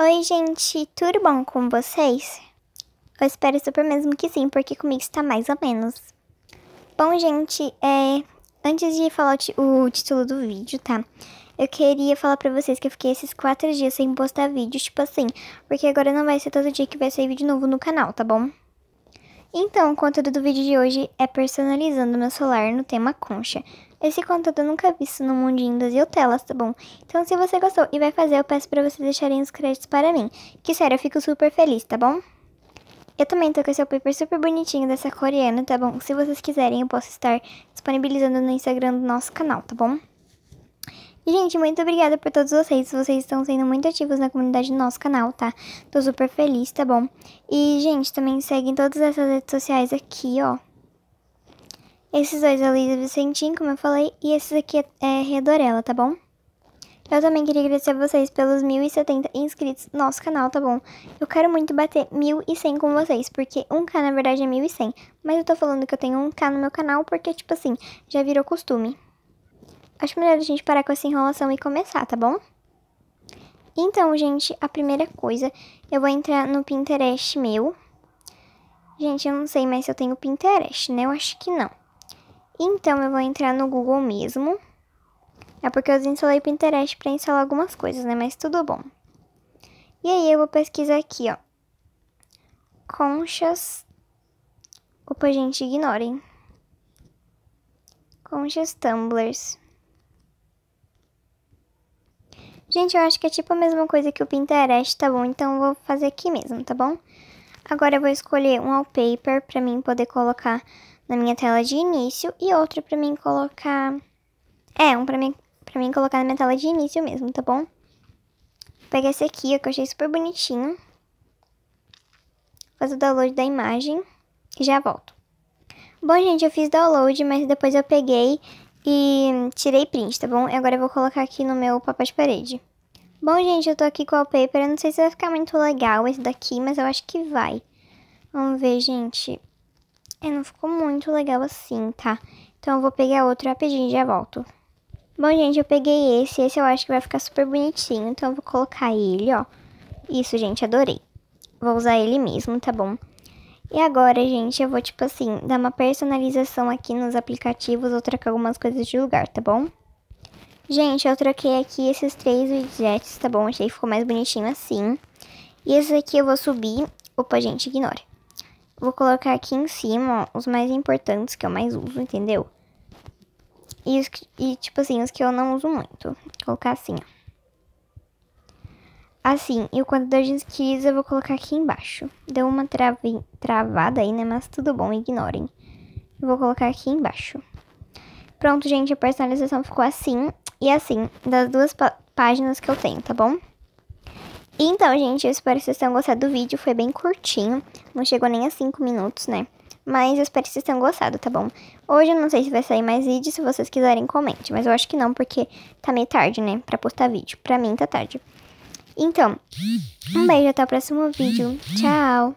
Oi, gente, tudo bom com vocês? Eu espero super mesmo que sim, porque comigo está mais ou menos. Bom, gente, é... antes de falar o título do vídeo, tá? Eu queria falar pra vocês que eu fiquei esses quatro dias sem postar vídeo, tipo assim, porque agora não vai ser todo dia que vai sair vídeo novo no canal, tá bom? Então, o conteúdo do vídeo de hoje é personalizando meu celular no tema concha. Esse conteúdo nunca visto no mundinho das telas, tá bom? Então se você gostou e vai fazer, eu peço pra vocês deixarem os créditos para mim. Que sério, eu fico super feliz, tá bom? Eu também tô com esse paper super bonitinho dessa coreana, tá bom? Se vocês quiserem, eu posso estar disponibilizando no Instagram do nosso canal, tá bom? E, gente, muito obrigada por todos vocês. Vocês estão sendo muito ativos na comunidade do nosso canal, tá? Tô super feliz, tá bom? E, gente, também seguem todas essas redes sociais aqui, ó. Esses dois é Luísa Vicentim, como eu falei, e esses aqui é, é Redorela, tá bom? Eu também queria agradecer a vocês pelos 1.070 inscritos no nosso canal, tá bom? Eu quero muito bater 1.100 com vocês, porque 1k na verdade é 1.100. Mas eu tô falando que eu tenho 1k no meu canal porque, tipo assim, já virou costume. Acho melhor a gente parar com essa enrolação e começar, tá bom? Então, gente, a primeira coisa, eu vou entrar no Pinterest meu. Gente, eu não sei mais se eu tenho Pinterest, né? Eu acho que não. Então, eu vou entrar no Google mesmo. É porque eu instalei Pinterest para instalar algumas coisas, né? Mas tudo bom. E aí, eu vou pesquisar aqui, ó. Conchas. Opa, gente, ignorem. Conchas tumblers. Gente, eu acho que é tipo a mesma coisa que o Pinterest, tá bom? Então, eu vou fazer aqui mesmo, tá bom? Agora, eu vou escolher um wallpaper para mim poder colocar na minha tela de início e outro para mim colocar. É, um para mim, pra mim colocar na minha tela de início mesmo, tá bom? Vou pegar esse aqui, ó, que eu achei super bonitinho. Fazer o download da imagem e já volto. Bom, gente, eu fiz download, mas depois eu peguei e tirei print, tá bom? E agora eu vou colocar aqui no meu papel de parede. Bom, gente, eu tô aqui com o wallpaper. Eu não sei se vai ficar muito legal esse daqui, mas eu acho que vai. Vamos ver, gente. É, não ficou muito legal assim, tá? Então eu vou pegar outro rapidinho e já volto. Bom, gente, eu peguei esse. Esse eu acho que vai ficar super bonitinho. Então eu vou colocar ele, ó. Isso, gente, adorei. Vou usar ele mesmo, tá bom? E agora, gente, eu vou, tipo assim, dar uma personalização aqui nos aplicativos ou trocar algumas coisas de lugar, tá bom? Gente, eu troquei aqui esses três widgets, tá bom? Achei que ficou mais bonitinho assim. E esse aqui eu vou subir... Opa, gente, ignora. Vou colocar aqui em cima ó, os mais importantes que eu mais uso, entendeu? E, os, e, tipo assim, os que eu não uso muito. Vou colocar assim, ó. Assim, e o da de inscritos eu vou colocar aqui embaixo. Deu uma travi, travada aí, né? Mas tudo bom, ignorem. vou colocar aqui embaixo. Pronto, gente, a personalização ficou assim. E assim, das duas páginas que eu tenho, tá bom? Então, gente, eu espero que vocês tenham gostado do vídeo. Foi bem curtinho, não chegou nem a 5 minutos, né? Mas eu espero que vocês tenham gostado, tá bom? Hoje eu não sei se vai sair mais vídeo, se vocês quiserem comente, mas eu acho que não, porque tá meio tarde, né, pra postar vídeo. Pra mim tá tarde. Então, um beijo, até o próximo vídeo. Tchau!